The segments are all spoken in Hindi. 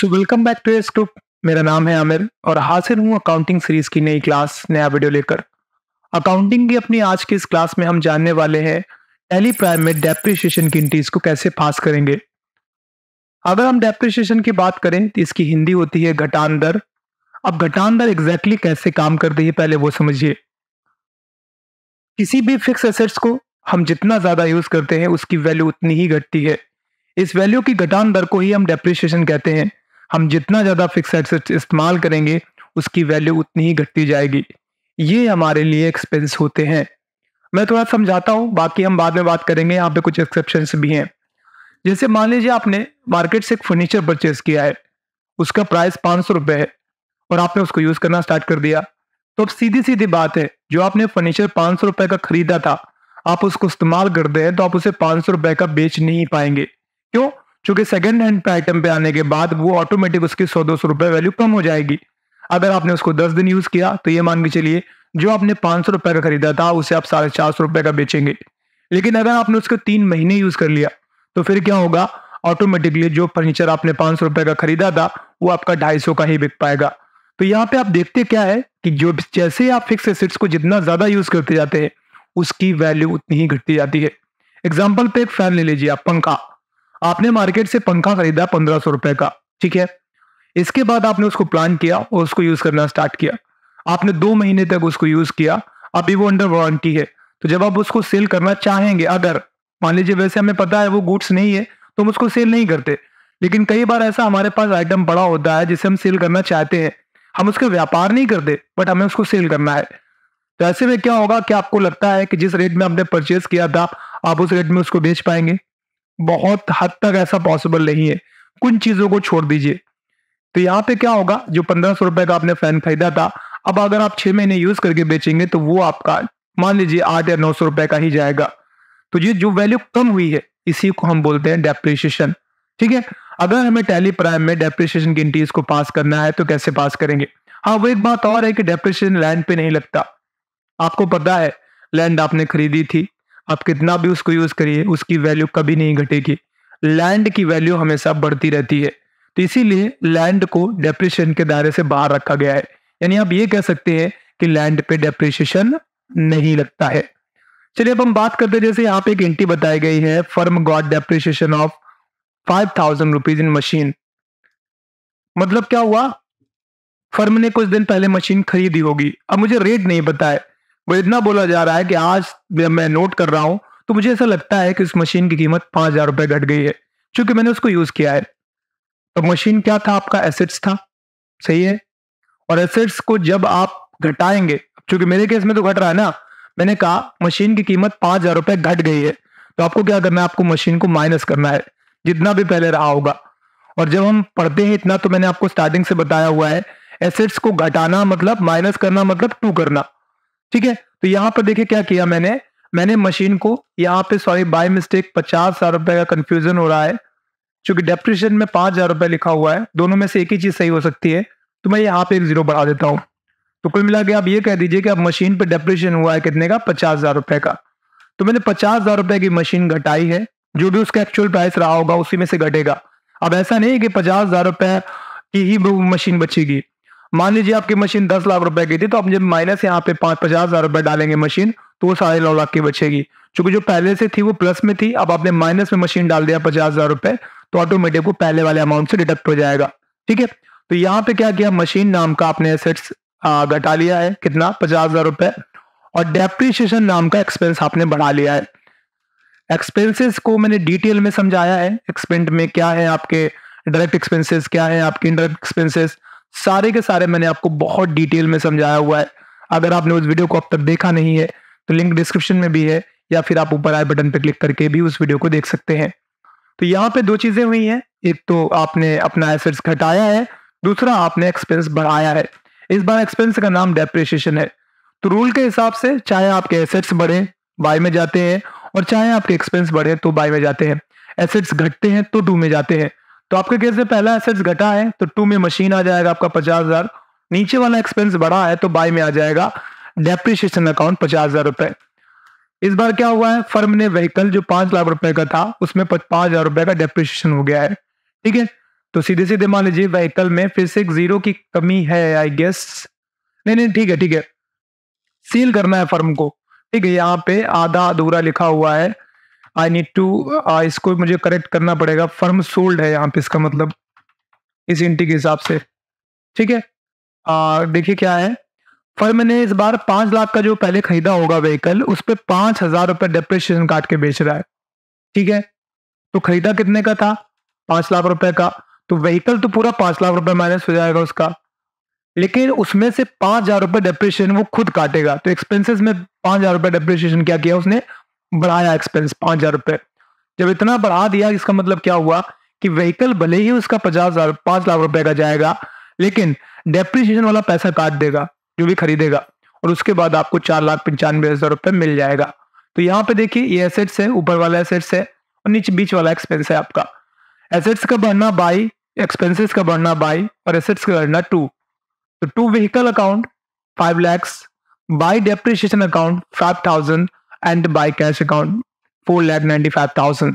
so welcome back to S group मेरा नाम है आमिर और हाजिर हूँ अकाउंटिंग सीरीज की नई क्लास नया वीडियो लेकर अकाउंटिंग की अपनी आज की इस क्लास में हम जानने वाले हैं टैली प्राइम में डेप्रिशिएशन की इंट्रीज को कैसे पास करेंगे अगर हम डेप्रिशिएशन की बात करें तो इसकी हिंदी होती है घटान दर अब घटान दर एग्जैक्टली कैसे काम करती है पहले वो समझिए किसी भी फिक्स एसेट्स को हम जितना ज्यादा यूज करते हैं उसकी वैल्यू उतनी ही घटती है इस वैल्यू की घटान दर को ही हम डेप्रिशिएशन कहते हैं हम जितना ज़्यादा फिक्स एसेट्स इस्तेमाल करेंगे उसकी वैल्यू उतनी ही घटती जाएगी ये हमारे लिए एक्सपेंस होते हैं मैं थोड़ा समझाता हूँ बाकी हम बाद में बात करेंगे यहाँ पे कुछ एक्सेप्शन भी हैं जैसे मान लीजिए आपने मार्केट से एक फर्नीचर परचेज किया है उसका प्राइस पाँच सौ रुपये है और आपने उसको यूज़ करना स्टार्ट कर दिया तो अब सीधी सीधी बात है जो आपने फर्नीचर पाँच सौ रुपये का खरीदा था आप उसको इस्तेमाल करते हैं तो आप उसे पाँच सौ रुपये का बेच नहीं पाएंगे क्यों क्योंकि सेकेंड हैंड पे आइटम पे आने के बाद वो ऑटोमेटिक उसकी सौ दो सौ रुपये वैल्यू कम हो जाएगी अगर आपने उसको दस दिन यूज किया तो ये मान के चलिए जो आपने पाँच सौ रुपये का खरीदा था उसे आप साढ़े चार सौ रुपये का बेचेंगे लेकिन अगर आपने उसको तीन महीने यूज कर लिया तो फिर क्या होगा ऑटोमेटिकली जो फर्नीचर आपने पाँच सौ रुपये का खरीदा था वो आपका ढाई सौ का ही बिक पाएगा तो यहाँ पे आप देखते क्या है कि जो जैसे आप फिक्स एसेट्स को जितना ज़्यादा यूज़ करते जाते हैं उसकी वैल्यू उतनी ही घटती जाती है एग्जाम्पल पे एक फैन ले लीजिए आप पंखा आपने मार्केट से पंखा खरीदा पंद्रह सौ रुपए का ठीक है इसके बाद आपने उसको प्लान किया और उसको यूज करना स्टार्ट किया आपने दो महीने तक उसको यूज किया अभी वो अंडर वारंटी है तो जब आप उसको सेल करना चाहेंगे अगर मान लीजिए वैसे हमें पता है वो गुड्स नहीं है तो हम उसको सेल नहीं करते लेकिन कई बार ऐसा हमारे पास आइटम बड़ा होता है जिसे हम सेल करना चाहते हैं हम उसके व्यापार नहीं करते बट हमें उसको सेल करना है तो ऐसे में क्या होगा कि आपको लगता है कि जिस रेट में आपने परचेज किया था आप उस रेट में उसको बेच पाएंगे बहुत हद तक ऐसा पॉसिबल नहीं है कुछ चीजों को छोड़ दीजिए तो यहाँ पे क्या होगा जो पंद्रह सौ रुपए का आपने फैन खरीदा था अब अगर आप छह महीने यूज करके बेचेंगे तो वो आपका मान लीजिए आठ या नौ सौ रुपए का ही जाएगा तो ये जो वैल्यू कम हुई है इसी को हम बोलते हैं डेप्रिशिएशन ठीक है अगर हमें टैली प्राइम में डेप्रिशिएशन की इंट्रीज को पास करना है तो कैसे पास करेंगे हाँ वो एक बात और है कि डेप्रिशिएशन लैंड पे नहीं लगता आपको पता है लैंड आपने खरीदी थी आप कितना भी उसको यूज करिए उसकी वैल्यू कभी नहीं घटेगी लैंड की वैल्यू हमेशा बढ़ती रहती है तो इसीलिए लैंड को डेप्रिशन के दायरे से बाहर रखा गया है यानी आप ये कह सकते हैं कि लैंड पे डेप्रिशिएशन नहीं लगता है चलिए अब हम बात करते हैं जैसे यहाँ पे एक एंट्री बताई गई है firm got depreciation of five thousand rupees in machine मतलब क्या हुआ फर्म ने कुछ दिन पहले मशीन खरीदी होगी अब मुझे रेट नहीं पता है वो इतना बोला जा रहा है कि आज मैं नोट कर रहा हूँ तो मुझे ऐसा लगता है कि उस मशीन की कीमत पांच हजार रुपये घट गई है क्योंकि मैंने उसको यूज किया है तो मशीन क्या था आपका एसेट्स था सही है और एसेट्स को जब आप घटाएंगे क्योंकि मेरे केस में तो घट रहा है ना मैंने कहा मशीन की कीमत पांच हजार रुपये घट गई है तो आपको क्या करना है आपको मशीन को माइनस करना है जितना भी पहले रहा होगा और जब हम पढ़ते हैं इतना तो मैंने आपको स्टार्टिंग से बताया हुआ है एसेट्स को घटाना मतलब माइनस करना मतलब टू करना ठीक है तो यहाँ पर देखिए क्या किया मैंने मैंने मशीन को यहाँ पे सॉरी बाय मिस्टेक पचास हजार रुपए का कंफ्यूजन हो रहा है चूंकि डेप्रिशन में पांच हजार रुपए लिखा हुआ है दोनों में से एक ही चीज सही हो सकती है तो मैं यहाँ पे एक जीरो बढ़ा देता हूँ तो कुल मिला के आप ये कह दीजिए कि अब मशीन पर डेप्रिशन हुआ है कितने का पचास हजार रुपए का तो मैंने पचास हजार रुपए की मशीन घटाई है जो भी उसका एक्चुअल प्राइस रहा होगा उसी में से घटेगा अब ऐसा नहीं कि पचास हजार रुपए की ही मशीन बचेगी मान लीजिए आपकी मशीन दस लाख रुपए की थी तो आप जब माइनस यहाँ पे पांच पचास हजार रुपए डालेंगे मशीन तो वो साढ़े नौ लाख की बचेगी क्योंकि जो पहले से थी वो प्लस में थी अब आपने माइनस में मशीन डाल दिया पचास हजार रुपए तो ऑटोमेटिक वो पहले वाले अमाउंट से डिडक्ट हो जाएगा ठीक है तो यहाँ पे क्या किया मशीन नाम का आपने एसेट्स घटा लिया है कितना पचास हजार रुपए और डेप्रिशिएशन नाम का एक्सपेंस आपने बढ़ा लिया है एक्सपेंसेस को मैंने डिटेल में समझाया है एक्सपेंड में क्या है आपके डायरेक्ट एक्सपेंसेस क्या है आपके इनडायरेक्ट एक्सपेंसेस सारे के सारे मैंने आपको बहुत डिटेल में समझाया हुआ है अगर आपने उस वीडियो को अब तक देखा नहीं है तो लिंक डिस्क्रिप्शन में भी है या फिर आप ऊपर आए बटन पर क्लिक करके भी उस वीडियो को देख सकते हैं तो यहाँ पे दो चीजें हुई हैं एक तो आपने अपना एसेट्स घटाया है दूसरा आपने एक्सपेंस बढ़ाया है इस बार एक्सपेंस का नाम डेप्रिशिएशन है तो रूल के हिसाब से चाहे आपके एसेट्स बढ़े बाय में जाते हैं और चाहे आपके एक्सपेंस बढ़े तो बाय में जाते हैं एसेट्स घटते हैं तो टू में जाते हैं तो आपके केस में पहला एसेट्स घटा है तो टू में मशीन आ जाएगा आपका पचास हजार नीचे वाला एक्सपेंस बढ़ा है तो बाय में आ जाएगा डेप्रिशिएशन अकाउंट पचास हजार रुपए इस बार क्या हुआ है फर्म ने व्हीकल जो पांच लाख रुपए का था उसमें पांच हजार रुपए का डेप्रिशिएशन हो गया है ठीक है तो सीधे सीधे मान लीजिए व्हीकल में फिर से जीरो की कमी है आई गेस नहीं नहीं ठीक है ठीक है सील करना है फर्म को ठीक है यहाँ पे आधा अधूरा लिखा हुआ है आई नीड टू इसको मुझे करेक्ट करना पड़ेगा फर्म सोल्ड है यहाँ पे इसका मतलब इस इंटी के हिसाब से ठीक है देखिए क्या है फर्म ने इस बार पांच लाख का जो पहले खरीदा होगा व्हीकल उस पर पांच हजार रुपये डेप्रेशन काट के बेच रहा है ठीक है तो खरीदा कितने का था पांच लाख रुपए का तो व्हीकल तो पूरा पांच लाख रुपए माइनस हो जाएगा उसका लेकिन उसमें से पांच हजार रुपये डेप्रेशन वो खुद काटेगा तो एक्सपेंसिस में पांच हजार रुपये डेप्रेशन क्या किया उसने बढ़ाया एक्सपेंस पांच हजार रुपए जब इतना बढ़ा दिया इसका मतलब क्या हुआ कि व्हीकल भले ही उसका पचास हजार पांच लाख रुपए का जाएगा लेकिन डेप्रिसिएशन वाला पैसा काट देगा जो भी खरीदेगा और उसके बाद आपको चार लाख पंचानवे हजार रुपये मिल जाएगा तो यहाँ पे देखिए ये एसेट्स है ऊपर वाला एसेट्स है और नीचे बीच वाला एक्सपेंस है आपका एसेट्स का बढ़ना बाई एक्सपेंसेस का बढ़ना बाई और एसेट्स का बढ़ना टू तो to vehicle account five lakhs by depreciation account five thousand and by cash account four lakh ninety five thousand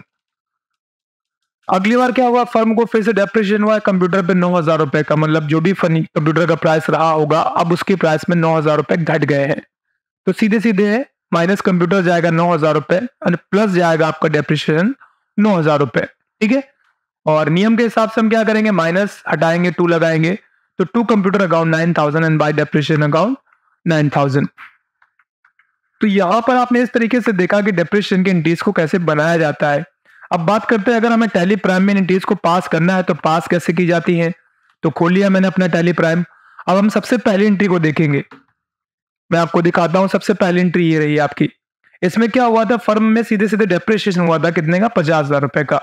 अगली बार क्या हुआ फर्म को फिर से डेप्रिसिएशन हुआ कंप्यूटर पे नौ हजार रुपए का मतलब जो भी फनी कंप्यूटर का प्राइस रहा होगा अब उसकी प्राइस में नौ हजार रुपए घट गए हैं तो सीधे सीधे है माइनस कंप्यूटर जाएगा नौ हजार रुपए और प्लस जाएगा आपका डेप्रिशिएशन नौ हजार रुपए ठीक है और नियम के हिसाब से हम क्या करेंगे माइनस हटाएंगे टू लगाएंगे तो to computer account nine thousand and by depreciation account nine thousand तो यहाँ पर आपने इस तरीके से देखा कि डिप्रेशन के इंटीज को कैसे बनाया जाता है अब बात करते हैं अगर हमें टैली प्राइम में इंटीज को पास करना है तो पास कैसे की जाती है तो खोल लिया मैंने अपना टैली प्राइम अब हम सबसे पहली एंट्री को देखेंगे मैं आपको दिखाता हूँ सबसे पहली एंट्री ये रही आपकी इसमें क्या हुआ था फर्म में सीधे सीधे डेप्रिशिएशन हुआ था कितने का पचास हजार रुपए का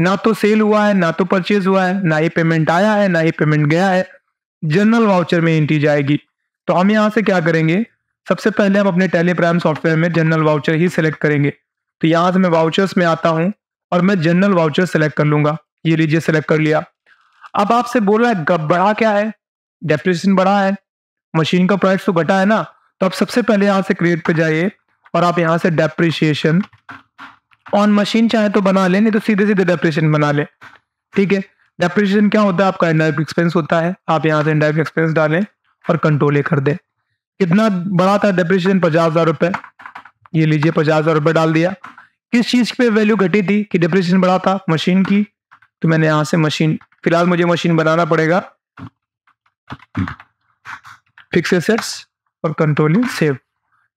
ना तो सेल हुआ है ना तो परचेज हुआ है ना ही पेमेंट आया है ना ही पेमेंट गया है जनरल वाउचर में एंट्री जाएगी तो हम यहाँ से क्या करेंगे सबसे पहले हम अपने टेलीग्राम सॉफ्टवेयर में जनरल वाउचर ही सिलेक्ट करेंगे तो यहाँ से मैं वाउचर्स में आता हूँ और मैं जनरल वाउचर सेलेक्ट कर लूंगा ये लीजिए सेलेक्ट कर लिया अब आपसे बोल रहा है बढ़ा क्या है डेप्रेशन बढ़ा है मशीन का प्राइस तो घटा है ना तो आप सबसे पहले यहाँ से क्रिएट पर जाइए और आप यहाँ से डेप्रिशिएशन ऑन मशीन चाहे तो बना लें नहीं तो सीधे सीधे डेप्रेशन बना लें ठीक है डेप्रेशन क्या होता है आपका इंडाइरेक्ट एक्सपेंस होता है आप यहाँ से इंडाइरेक्ट एक्सपेंस डालें और कंट्रोल ए कर दें कितना बड़ा था डेप्रिसिएशन पचास हजार रुपए ये लीजिए पचास हजार रुपए डाल दिया किस चीज पे वैल्यू घटी थी कि डेप्रिसिएशन बड़ा था मशीन की तो मैंने यहां से मशीन फिलहाल मुझे मशीन बनाना पड़ेगा फिक्स एसेट्स और कंट्रोलिंग सेव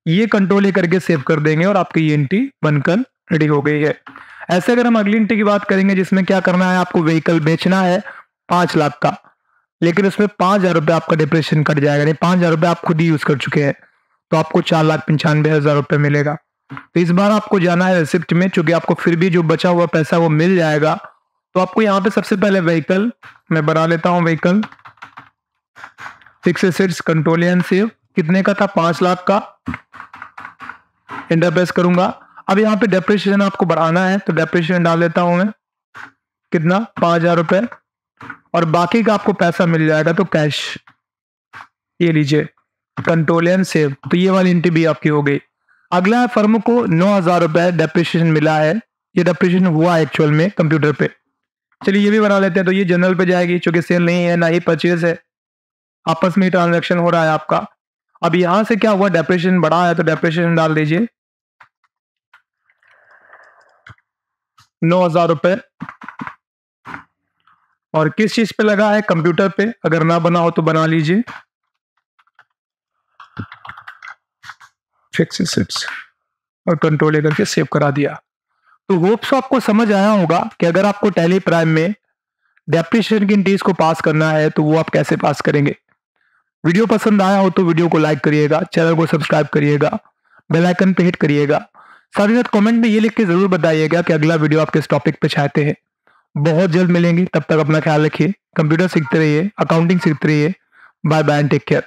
ये कंट्रोल ही करके सेव कर देंगे और आपकी ये एंट्री बनकर रेडी हो गई है ऐसे अगर हम अगली एंट्री की बात करेंगे जिसमें क्या करना है आपको व्हीकल बेचना है पांच लाख का लेकिन उसमें पाँच हजार रुपये आपका डिप्रेशन कट जाएगा नहीं पाँच हजार रुपये आप खुद ही यूज कर चुके हैं तो आपको चार लाख पंचानवे हजार रुपये मिलेगा तो इस बार आपको जाना है रिसिप्ट में चूंकि आपको फिर भी जो बचा हुआ पैसा वो मिल जाएगा तो आपको यहाँ पे सबसे पहले व्हीकल मैं बना लेता हूँ vehicle fix assets control save कितने का था पांच लाख का इंटरप्रेस करूंगा अब यहाँ पे डेप्रेशन आपको बढ़ाना है तो डेप्रेशन डाल देता हूं मैं कितना पांच हजार रुपये और बाकी का आपको पैसा मिल जाएगा तो कैश ये लीजिए कंट्रोल एंड सेव तो ये वाली इंट्री भी आपकी हो गई अगला है फर्म को नौ हजार रुपए डेप्रिशिएशन मिला है ये डेप्रिशिएशन हुआ एक्चुअल में कंप्यूटर पे चलिए ये भी बना लेते हैं तो ये जनरल पे जाएगी चूंकि सेल नहीं है ना ही परचेज है आपस में ट्रांजेक्शन हो रहा है आपका अब यहां से क्या हुआ डेप्रेशन बढ़ा है तो डेप्रेशन डाल दीजिए नौ हजार रुपये और किस चीज पे लगा है कंप्यूटर पे अगर ना बना हो तो बना लीजिए और कंट्रोल लेकर के सेव करा दिया तो होप्स आपको समझ आया होगा कि अगर आपको टेली प्राइम में डेप्रिशन की डीज को पास करना है तो वो आप कैसे पास करेंगे वीडियो पसंद आया हो तो वीडियो को लाइक करिएगा चैनल को सब्सक्राइब करिएगा बेल आइकन पे हिट करिएगा साथ ही साथ कमेंट में ये लिख के जरूर बताइएगा कि अगला वीडियो आप किस टॉपिक पे चाहते हैं बहुत जल्द मिलेंगे तब तक अपना ख्याल रखिए कंप्यूटर सीखते रहिए अकाउंटिंग सीखते रहिए बाय बाय टेक केयर